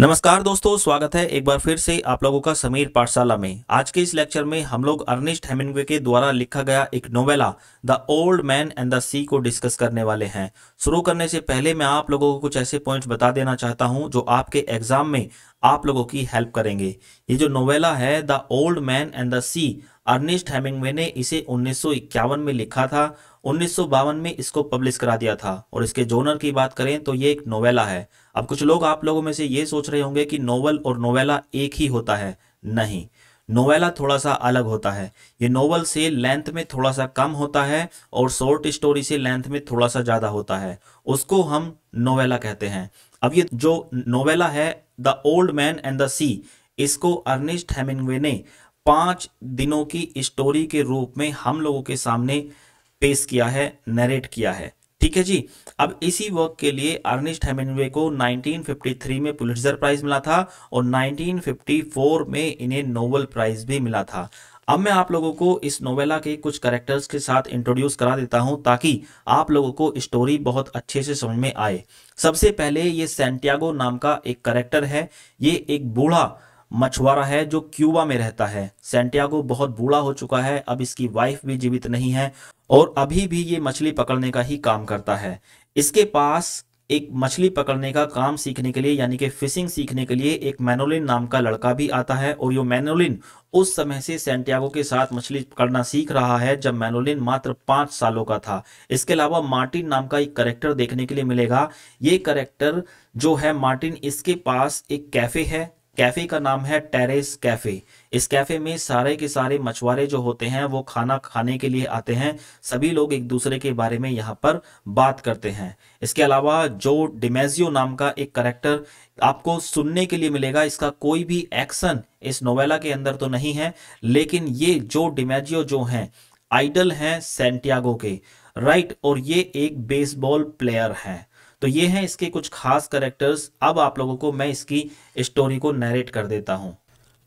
नमस्कार दोस्तों स्वागत है एक बार फिर से आप लोगों का समीर पाठशाला में आज के इस लेक्चर में हम लोग अर्निस्ट हेमिंग्वे के द्वारा लिखा गया एक novella the old man and the sea को डिस्कस करने वाले हैं शुरू करने से पहले मैं आप लोगों को कुछ ऐसे पॉइंट्स बता देना चाहता हूं जो आपके एग्जाम में आप लोगों की हेल्प करेंगे ये जो नोवेला है the old man and the sea Ernest Hemingway ने इसे उन्नीस में लिखा था उन्नीस में इसको पब्लिश करा दिया था और इसके जोनर की बात करें तो ये एक नोवेला है अब कुछ लोग आप लोगों में से ये सोच रहे होंगे कि नोवेल और नोवेला एक ही होता है नहीं नोवेला थोड़ा सा अलग होता है ये नोवेल से लेंथ में थोड़ा सा कम होता है और शॉर्ट स्टोरी से लेंथ में थोड़ा सा ज़्यादा होता है उसको हम नोवेला कहते हैं अब ये जो नोवेला है the old man and the sea इसको अर्निस्ट हेमिंगवे ने पांच दिनों की स्टोरी के रूप में हम लोगों के सामने पेश किया है नरेट किया है ठीक है जी अब इसी वर्क के लिए अर्निस्ट हेमिनवे को 1953 में पुलिटजर प्राइज मिला था और 1954 में इन्हें नोबेल प्राइज भी मिला था अब मैं आप लोगों को इस नोवेला के कुछ करेक्टर्स के साथ इंट्रोड्यूस करा देता हूं ताकि आप लोगों को स्टोरी बहुत अच्छे से समझ में आए सबसे पहले ये सेंटियागो नाम का एक करेक्टर है ये एक बूढ़ा मछुआरा है जो क्यूबा में रहता है सेंटियागो बहुत बूढ़ा हो चुका है अब इसकी वाइफ भी जीवित नहीं है और अभी भी ये मछली पकड़ने का ही काम करता है इसके पास एक मछली पकड़ने का काम सीखने के लिए यानी कि फिशिंग सीखने के लिए एक मैनोलिन नाम का लड़का भी आता है और ये मैनोलिन उस समय से सेंटियागो के साथ मछली पकड़ना सीख रहा है जब मैनोलिन मात्र पांच सालों का था इसके अलावा मार्टिन नाम का एक करेक्टर देखने के लिए मिलेगा ये करेक्टर जो है मार्टिन इसके पास एक कैफे है कैफ़े का नाम है टेरेस कैफ़े इस कैफ़े में सारे के सारे मछुआरे जो होते हैं वो खाना खाने के लिए आते हैं सभी लोग एक दूसरे के बारे में यहाँ पर बात करते हैं इसके अलावा जो डिमेजियो नाम का एक करेक्टर आपको सुनने के लिए मिलेगा इसका कोई भी एक्शन इस नोवेला के अंदर तो नहीं है लेकिन ये जो डिमेजियो जो है आइडल है सेंटियागो के राइट और ये एक बेसबॉल प्लेयर है तो ये हैं इसके कुछ खास करेक्टर्स अब आप लोगों को मैं इसकी स्टोरी को नरेट कर देता हूँ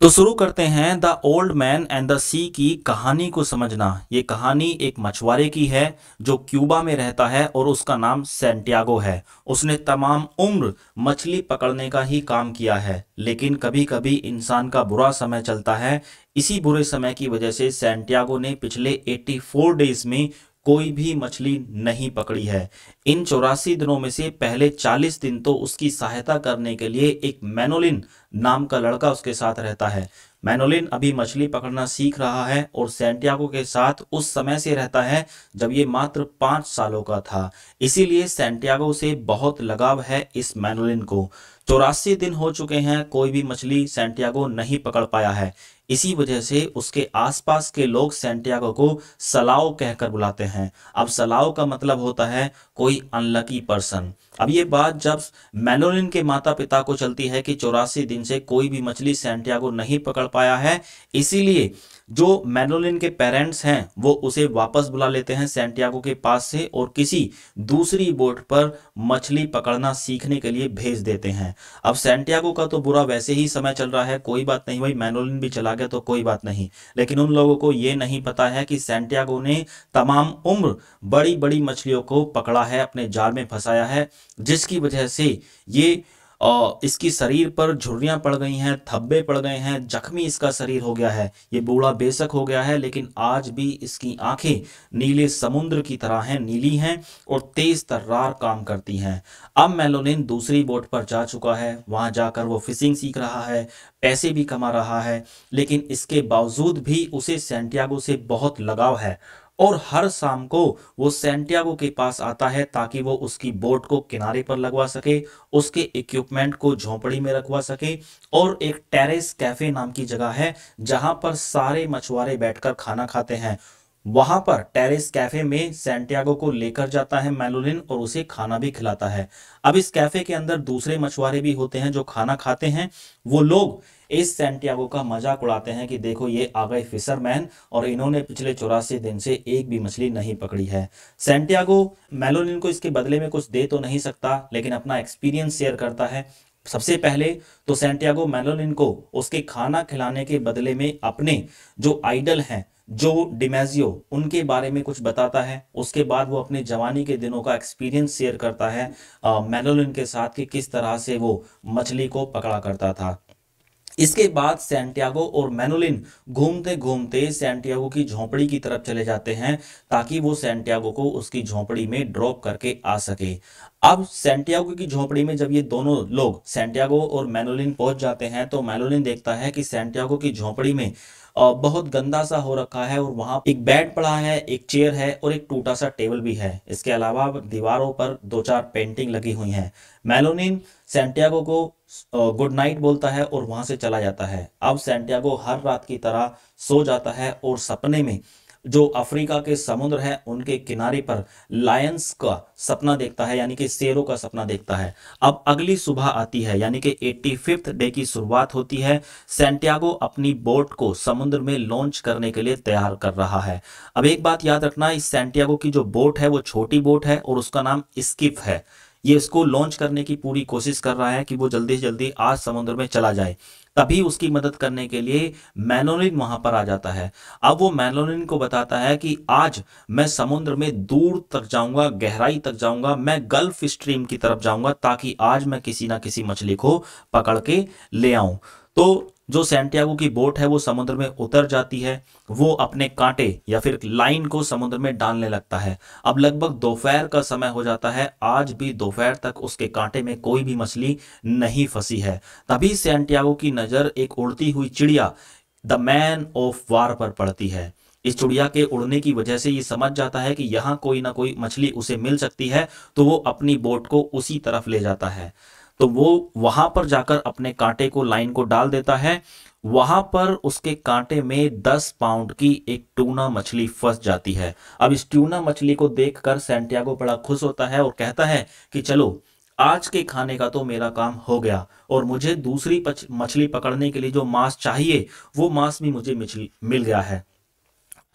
तो शुरू करते हैं the old man and the sea की कहानी को समझना ये कहानी एक मछुआरे की है जो क्यूबा में रहता है और उसका नाम सेंटियागो है उसने तमाम उम्र मछली पकड़ने का ही काम किया है लेकिन कभी कभी इंसान का बुरा समय चलता है इसी बुरे समय की वजह से सेंटियागो ने पिछले 84 डेज में कोई भी मछली नहीं पकड़ी है इन चौरासी दिनों में से पहले चालीस दिन तो उसकी सहायता करने के लिए एक मैनोलिन नाम का लड़का उसके साथ रहता है मैनोलिन अभी मछली पकड़ना सीख रहा है और सेंटियागो के साथ उस समय से रहता है जब ये मात्र पांच सालों का था इसीलिए सेंटियागो से बहुत लगाव है इस मैनोलिन को चौरासी दिन हो चुके हैं कोई भी मछली सेंटियागो नहीं पकड़ पाया है इसी वजह से उसके आसपास के लोग सेंटियागो को सलाव कहकर बुलाते हैं अब सलाव का मतलब होता है कोई अनलकी पर्सन अब ये बात जब मैनोलिन के माता पिता को चलती है कि चौरासी दिन से कोई भी मछली सेंटियागो नहीं पकड़ पाया है इसीलिए जो मैनोलिन के पेरेंट्स हैं वो उसे वापस बुला लेते हैं सेंटियागो के पास से और किसी दूसरी बोट पर मछली पकड़ना सीखने के लिए भेज देते हैं अब सेंटियागो का तो बुरा वैसे ही समय चल रहा है कोई बात नहीं भाई मैनोलिन भी चला गया तो कोई बात नहीं लेकिन उन लोगों को ये नहीं पता है कि सेंटियागो ने तमाम उम्र बड़ी बड़ी मछलियों को पकड़ा है अपने जाल में फंसाया है जिसकी वजह से ये और इसकी शरीर पर झुर्रियां पड़ गई हैं थब्बे पड़ गए हैं जख्मी इसका शरीर हो गया है ये बूढ़ा बेशक हो गया है लेकिन आज भी इसकी आंखें नीले समुद्र की तरह हैं नीली हैं और तेज तर्रार काम करती हैं अब मेलोनिन दूसरी बोट पर जा चुका है वहां जाकर वो फिशिंग सीख रहा है पैसे भी कमा रहा है लेकिन इसके बावजूद भी उसे सेंटियागो से बहुत लगाव है और हर शाम को वो सेंटियागो के पास आता है ताकि वो उसकी बोट को किनारे पर लगवा सके उसके इक्विपमेंट को झोंपड़ी में रखवा सके और एक टेरेस कैफे नाम की जगह है जहां पर सारे मछुआरे बैठकर खाना खाते हैं वहां पर टेरिस कैफे में सेंटियागो को लेकर जाता है मेलोलिन और उसे खाना भी खिलाता है अब इस कैफे के अंदर दूसरे मछुआरे भी होते हैं जो खाना खाते हैं वो लोग इस सेंटियागो का मजाक उड़ाते हैं कि देखो ये आ गए फिशरमैन और इन्होंने पिछले चौरासी दिन से एक भी मछली नहीं पकड़ी है सेंटियागो मेलोलिन को इसके बदले में कुछ दे तो नहीं सकता लेकिन अपना एक्सपीरियंस शेयर करता है सबसे पहले तो सेंटियागो मेलोलिन को उसके खाना खिलाने के बदले में अपने जो आइडल हैं जो डिमेजियो उनके बारे में कुछ बताता है उसके बाद वो अपने जवानी के दिनों का एक्सपीरियंस शेयर करता है मेलोलिन के साथ कि किस तरह से वो मछली को पकड़ा करता था इसके बाद सेंटियागो और मैनोलिन घूमते घूमते सेंटियागो की झोंपड़ी की तरफ चले जाते हैं ताकि वो सेंटियागो को उसकी झोंपड़ी में ड्रॉप करके आ सके अब सेंटियागो की झोपड़ी में जब ये दोनों लोग सेंटियागो और मैनोलिन पहुंच जाते हैं तो मैनुलिन देखता है कि सेंटियागो की झोपड़ी में बहुत गंदा सा हो रखा है और वहां एक बेड पड़ा है एक चेयर है और एक टूटा सा टेबल भी है इसके अलावा दीवारों पर दो चार पेंटिंग लगी हुई हैं मेलोनिन सेंटियागो को गुड नाइट बोलता है और वहां से चला जाता है अब सेंटियागो हर रात की तरह सो जाता है और सपने में जो अफ्रीका के समुद्र हैं उनके किनारे पर लायंस का सपना देखता है यानी कि शेरों का सपना देखता है अब अगली सुबह आती है यानी कि एट्टी फिफ्थ डे की शुरुआत होती है सेंटियागो अपनी बोट को समुद्र में लॉन्च करने के लिए तैयार कर रहा है अब एक बात याद रखना इस सेंटियागो की जो बोट है वो छोटी बोट है और उसका नाम स्किप है ये इसको लॉन्च करने की पूरी कोशिश कर रहा है कि वो जल्दी से जल्दी आज समुद्र में चला जाए तभी उसकी मदद करने के लिए मैनोलिन वहां पर आ जाता है अब वो मैनोलिन को बताता है कि आज मैं समुद्र में दूर तक जाऊंगा गहराई तक जाऊंगा मैं गल्फ स्ट्रीम की तरफ जाऊंगा ताकि आज मैं किसी ना किसी मछली को पकड़ के ले आऊं तो जो सेंटियागो की बोट है वो समुद्र में उतर जाती है वो अपने कांटे या फिर लाइन को समुद्र में डालने लगता है अब लगभग दोपहर का समय हो जाता है आज भी दोपहर तक उसके कांटे में कोई भी मछली नहीं फंसी है तभी सेंटियागो की नज़र एक उड़ती हुई चिड़िया द मैन ऑफ वार पर पड़ती है इस चिड़िया के उड़ने की वजह से ये समझ जाता है कि यहाँ कोई ना कोई मछली उसे मिल सकती है तो वो अपनी बोट को उसी तरफ ले जाता है तो वो वहां पर जाकर अपने कांटे को लाइन को डाल देता है वहां पर उसके कांटे में 10 पाउंड की एक टूना मछली फंस जाती है अब इस ट्यूना मछली को देखकर सेंटियागो बड़ा खुश होता है और कहता है कि चलो आज के खाने का तो मेरा काम हो गया और मुझे दूसरी मछली पकड़ने के लिए जो मांस चाहिए वो मांस भी मुझे मिल गया है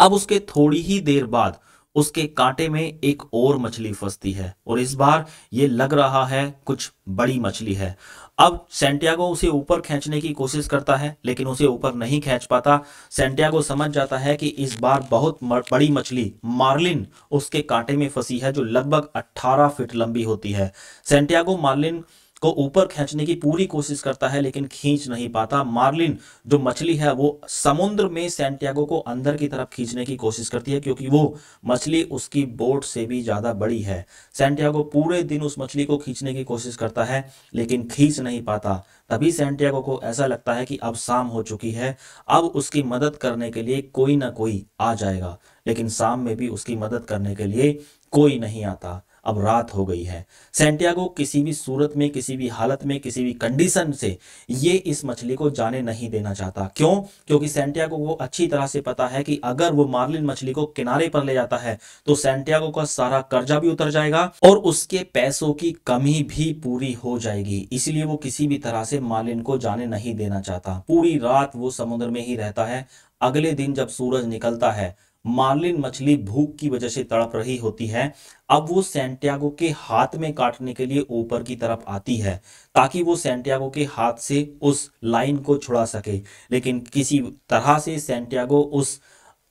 अब उसके थोड़ी ही देर बाद उसके कांटे में एक और मछली फंसती है और इस बार ये लग रहा है कुछ बड़ी मछली है अब सेंटियागो उसे ऊपर खींचने की कोशिश करता है लेकिन उसे ऊपर नहीं खींच पाता सेंटियागो समझ जाता है कि इस बार बहुत बड़ी मछली मार्लिन उसके कांटे में फंसी है जो लगभग 18 फीट लंबी होती है सेंटियागो मार्लिन को ऊपर खींचने की पूरी कोशिश करता है लेकिन खींच नहीं पाता मार्लिन जो मछली है वो समुद्र में सेंटियागो को अंदर की तरफ खींचने की कोशिश करती है क्योंकि वो मछली उसकी बोट से भी ज्यादा बड़ी है सेंटियागो पूरे दिन उस मछली को खींचने की कोशिश करता है लेकिन खींच नहीं पाता तभी सेंटियागो को ऐसा लगता है कि अब शाम हो चुकी है अब उसकी मदद करने के लिए कोई ना कोई आ जाएगा लेकिन शाम में भी उसकी मदद करने के लिए कोई नहीं आता अब रात हो गई है सेंटियागो किसी भी सूरत में किसी भी हालत में किसी भी कंडीशन से ये इस मछली को जाने नहीं देना चाहता क्यों क्योंकि सेंटियागो को अच्छी तरह से पता है कि अगर वो मार्लिन मछली को किनारे पर ले जाता है तो सेंटियागो का सारा कर्जा भी उतर जाएगा और उसके पैसों की कमी भी पूरी हो जाएगी इसलिए वो किसी भी तरह से मार्लिन को जाने नहीं देना चाहता पूरी रात वो समुद्र में ही रहता है अगले दिन जब सूरज निकलता है मार्लिन मछली भूख की वजह से तड़प रही होती है अब वो सेंटियागो के हाथ में काटने के लिए ऊपर की तरफ आती है ताकि वो सेंटियागो के हाथ से उस लाइन को छुड़ा सके लेकिन किसी तरह से सेंटियागो उस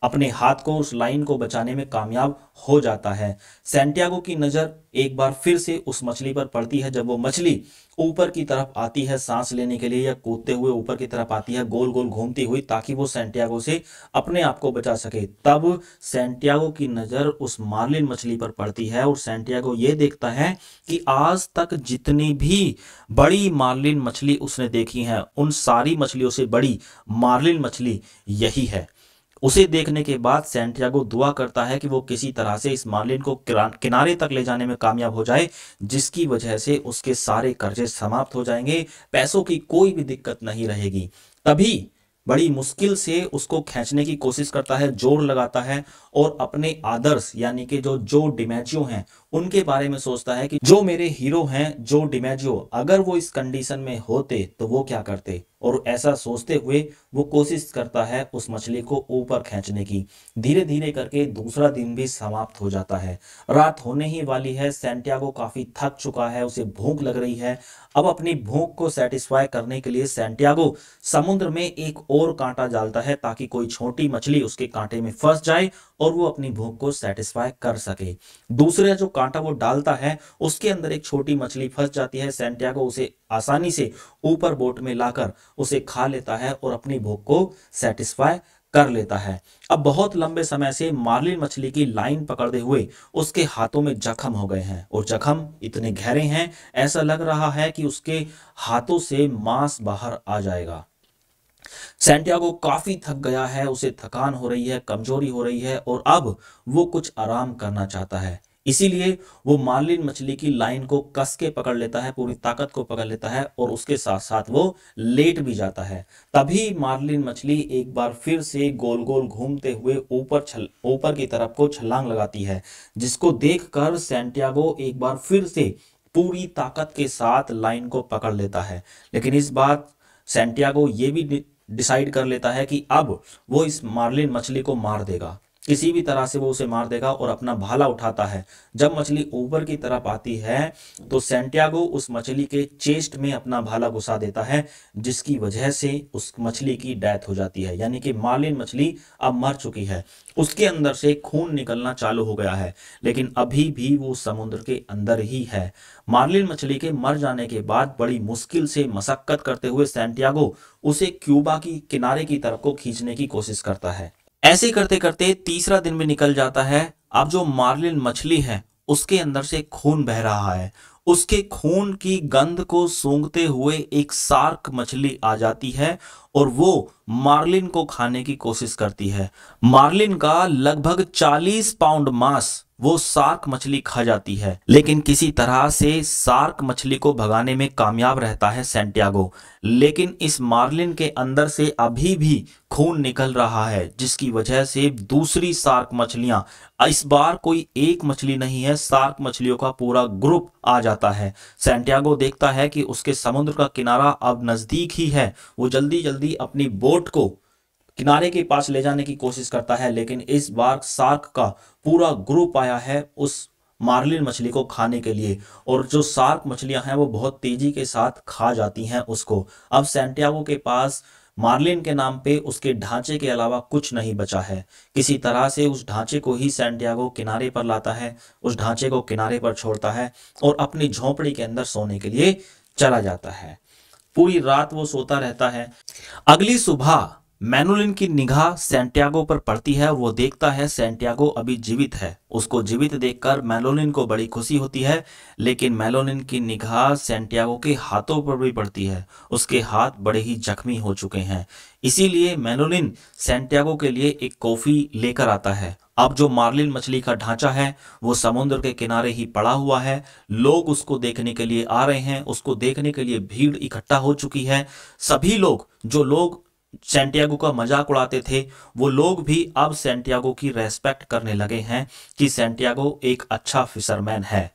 अपने हाथ को उस लाइन को बचाने में कामयाब हो जाता है सेंटियागो की नज़र एक बार फिर से उस मछली पर पड़ती है जब वो मछली ऊपर की तरफ आती है सांस लेने के लिए या कूदते हुए ऊपर की तरफ आती है गोल गोल घूमती हुई ताकि वो सेंटियागो से अपने आप को बचा सके तब सेंटियागो की नज़र उस मार्लिन मछली पर पड़ती है और सेंटियागो ये देखता है कि आज तक जितनी भी बड़ी मार्लिन मछली उसने देखी है उन सारी मछलियों से बड़ी मार्लिन मछली यही है उसे देखने के बाद सेंटियागो दुआ करता है कि वो किसी तरह से इस मार्लिन को किनारे तक ले जाने में कामयाब हो जाए जिसकी वजह से उसके सारे कर्जे समाप्त हो जाएंगे पैसों की कोई भी दिक्कत नहीं रहेगी तभी बड़ी मुश्किल से उसको खींचने की कोशिश करता है जोर लगाता है और अपने आदर्श यानी कि जो जो डिमेजियो हैं उनके बारे में सोचता है कि जो मेरे हीरो हैं जो डिमेजियो अगर वो इस कंडीशन में होते तो वो क्या करते और ऐसा सोचते हुए वो कोशिश करता है उस मछली को ऊपर खींचने की धीरे धीरे करके दूसरा दिन भी समाप्त हो जाता है रात होने ही वाली है सेंटियागो काफ़ी थक चुका है उसे भूख लग रही है अब अपनी भूख को सेटिस्फाई करने के लिए सेंटियागो समुद्र में एक और कांटा डालता है ताकि कोई छोटी मछली उसके कांटे में फंस जाए और वो अपनी भूख को सेटिस्फाई कर सके दूसरा जो कांटा वो डालता है उसके अंदर एक छोटी मछली फंस जाती है सेंटियागो उसे आसानी से ऊपर बोट में लाकर उसे खा लेता है और अपनी भूख को सेटिस्फाई कर लेता है अब बहुत लंबे समय से मार्लिन मछली की लाइन पकड़ते हुए उसके हाथों में जख्म हो गए हैं और जख्म इतने गहरे हैं ऐसा लग रहा है कि उसके हाथों से मांस बाहर आ जाएगा सेंटियागो काफी थक गया है उसे थकान हो रही है कमजोरी हो रही है और अब वो कुछ आराम करना चाहता है इसीलिए वो मार्लिन मछली की लाइन को कस के पकड़ लेता है पूरी ताकत को पकड़ लेता है और उसके साथ साथ वो लेट भी जाता है तभी मार्लिन मछली एक बार फिर से गोल गोल घूमते हुए ऊपर छल ऊपर की तरफ को छलांग लगाती है जिसको देखकर सेंटियागो एक बार फिर से पूरी ताकत के साथ लाइन को पकड़ लेता है लेकिन इस बात सेंटियागो ये भी डिसाइड कर लेता है कि अब वो इस मार्लिन मछली को मार देगा किसी भी तरह से वो उसे मार देगा और अपना भाला उठाता है जब मछली ऊपर की तरफ आती है तो सेंटियागो उस मछली के चेस्ट में अपना भाला घुसा देता है जिसकी वजह से उस मछली की डेथ हो जाती है यानी कि मार्लिन मछली अब मर चुकी है उसके अंदर से खून निकलना चालू हो गया है लेकिन अभी भी वो समुद्र के अंदर ही है मार्लिन मछली के मर जाने के बाद बड़ी मुश्किल से मशक्कत करते हुए सेंटियागो उसे क्यूबा की किनारे की तरफ को खींचने की कोशिश करता है ऐसे करते करते तीसरा दिन भी निकल जाता है अब जो मार्लिन मछली है उसके अंदर से खून बह रहा है उसके खून की गंध को सूंघते हुए एक सार्क मछली आ जाती है और वो मार्लिन को खाने की कोशिश करती है मार्लिन का लगभग 40 पाउंड मांस वो सार्क मछली खा जाती है लेकिन किसी तरह से सार्क मछली को भगाने में कामयाब रहता है सेंटियागो लेकिन इस मार्लिन के अंदर से अभी भी खून निकल रहा है जिसकी वजह से दूसरी सार्क मछलियां इस बार कोई एक मछली नहीं है सार्क मछलियों का पूरा ग्रुप आ जाता है सेंटियागो देखता है कि उसके समुद्र का किनारा अब नजदीक ही है वो जल्दी जल्दी अपनी बोट को किनारे के पास ले जाने की कोशिश करता है लेकिन इस बार सार्क का पूरा ग्रुप आया है उस मार्लिन मछली को खाने के लिए और जो सार्क मछलियां हैं वो बहुत तेजी के साथ खा जाती हैं उसको अब सेंटियागो के पास मार्लिन के नाम पे उसके ढांचे के अलावा कुछ नहीं बचा है किसी तरह से उस ढांचे को ही सेंटियागो किनारे पर लाता है उस ढांचे को किनारे पर छोड़ता है और अपनी झोंपड़ी के अंदर सोने के लिए चला जाता है पूरी रात वो सोता रहता है अगली सुबह मैनुलिन की निगाह सेंटियागो पर पड़ती है वो देखता है सेंटियागो अभी जीवित है उसको जीवित देखकर मैलोलिन को बड़ी खुशी होती है लेकिन मैलोलिन की निगाह सेंटियागो के हाथों पर भी पड़ती है उसके हाथ बड़े ही जख्मी हो चुके हैं इसीलिए मैलोलिन सेंटियागो के लिए एक कॉफ़ी लेकर आता है अब जो मार्लिन मछली का ढांचा है वो समुद्र के किनारे ही पड़ा हुआ है लोग उसको देखने के लिए आ रहे हैं उसको देखने के लिए भीड़ इकट्ठा हो चुकी है सभी लोग जो लोग सेंटियागो का मजाक उड़ाते थे वो लोग भी अब सेंटियागो की रेस्पेक्ट करने लगे हैं कि सेंटियागो एक अच्छा फिशरमैन है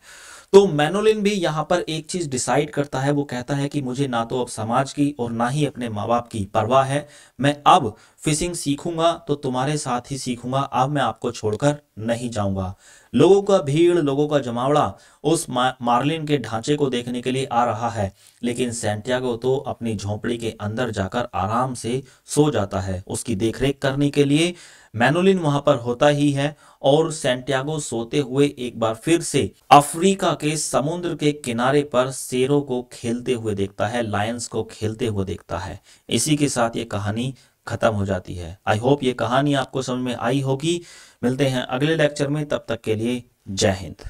तो मैनोलिन भी यहाँ पर एक चीज डिसाइड करता है वो कहता है कि मुझे ना तो अब समाज की और ना ही अपने माँ बाप की परवाह है मैं अब फिशिंग सीखूंगा तो तुम्हारे साथ ही सीखूंगा अब मैं आपको छोड़कर नहीं जाऊंगा लोगों का भीड़ लोगों का जमावड़ा उस मार्लिन के ढांचे को देखने के लिए आ रहा है लेकिन सेंटियागो तो अपनी झोंपड़ी के अंदर जाकर आराम से सो जाता है उसकी देखरेख करने के लिए मैनोलिन वहां पर होता ही है और सेंटियागो सोते हुए एक बार फिर से अफ्रीका के समुद्र के किनारे पर शेरों को खेलते हुए देखता है लायंस को खेलते हुए देखता है इसी के साथ ये कहानी ख़त्म हो जाती है आई होप ये कहानी आपको समझ में आई होगी मिलते हैं अगले लेक्चर में तब तक के लिए जय हिंद